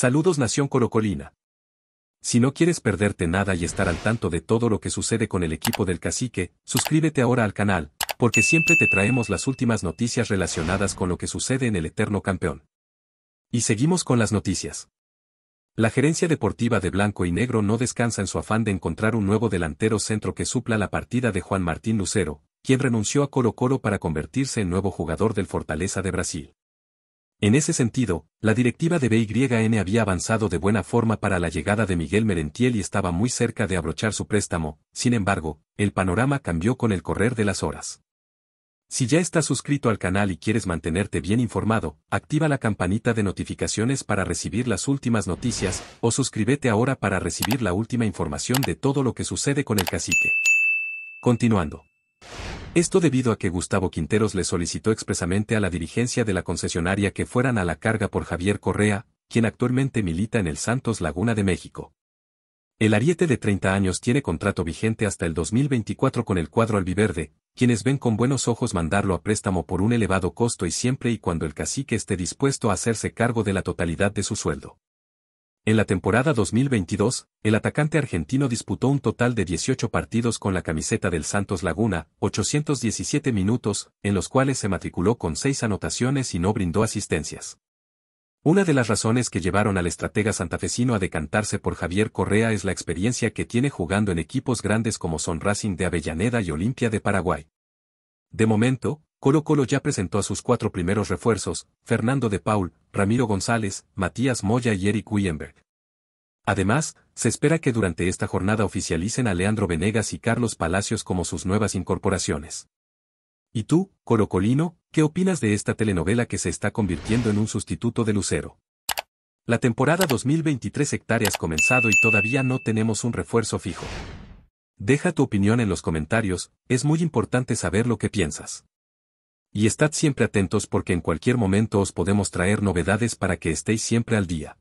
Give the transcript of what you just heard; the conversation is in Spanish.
Saludos Nación Corocolina. Si no quieres perderte nada y estar al tanto de todo lo que sucede con el equipo del cacique, suscríbete ahora al canal, porque siempre te traemos las últimas noticias relacionadas con lo que sucede en el eterno campeón. Y seguimos con las noticias. La gerencia deportiva de Blanco y Negro no descansa en su afán de encontrar un nuevo delantero centro que supla la partida de Juan Martín Lucero, quien renunció a Coro Coro para convertirse en nuevo jugador del Fortaleza de Brasil. En ese sentido, la directiva de BYN había avanzado de buena forma para la llegada de Miguel Merentiel y estaba muy cerca de abrochar su préstamo, sin embargo, el panorama cambió con el correr de las horas. Si ya estás suscrito al canal y quieres mantenerte bien informado, activa la campanita de notificaciones para recibir las últimas noticias, o suscríbete ahora para recibir la última información de todo lo que sucede con el cacique. Continuando. Esto debido a que Gustavo Quinteros le solicitó expresamente a la dirigencia de la concesionaria que fueran a la carga por Javier Correa, quien actualmente milita en el Santos Laguna de México. El ariete de 30 años tiene contrato vigente hasta el 2024 con el cuadro albiverde, quienes ven con buenos ojos mandarlo a préstamo por un elevado costo y siempre y cuando el cacique esté dispuesto a hacerse cargo de la totalidad de su sueldo. En la temporada 2022, el atacante argentino disputó un total de 18 partidos con la camiseta del Santos Laguna, 817 minutos, en los cuales se matriculó con seis anotaciones y no brindó asistencias. Una de las razones que llevaron al estratega santafesino a decantarse por Javier Correa es la experiencia que tiene jugando en equipos grandes como son Racing de Avellaneda y Olimpia de Paraguay. De momento, Colo Colo ya presentó a sus cuatro primeros refuerzos, Fernando de Paul, Ramiro González, Matías Moya y Eric Wienberg. Además, se espera que durante esta jornada oficialicen a Leandro Venegas y Carlos Palacios como sus nuevas incorporaciones. ¿Y tú, Corocolino, qué opinas de esta telenovela que se está convirtiendo en un sustituto de Lucero? La temporada 2023 ha comenzado y todavía no tenemos un refuerzo fijo. Deja tu opinión en los comentarios, es muy importante saber lo que piensas. Y estad siempre atentos porque en cualquier momento os podemos traer novedades para que estéis siempre al día.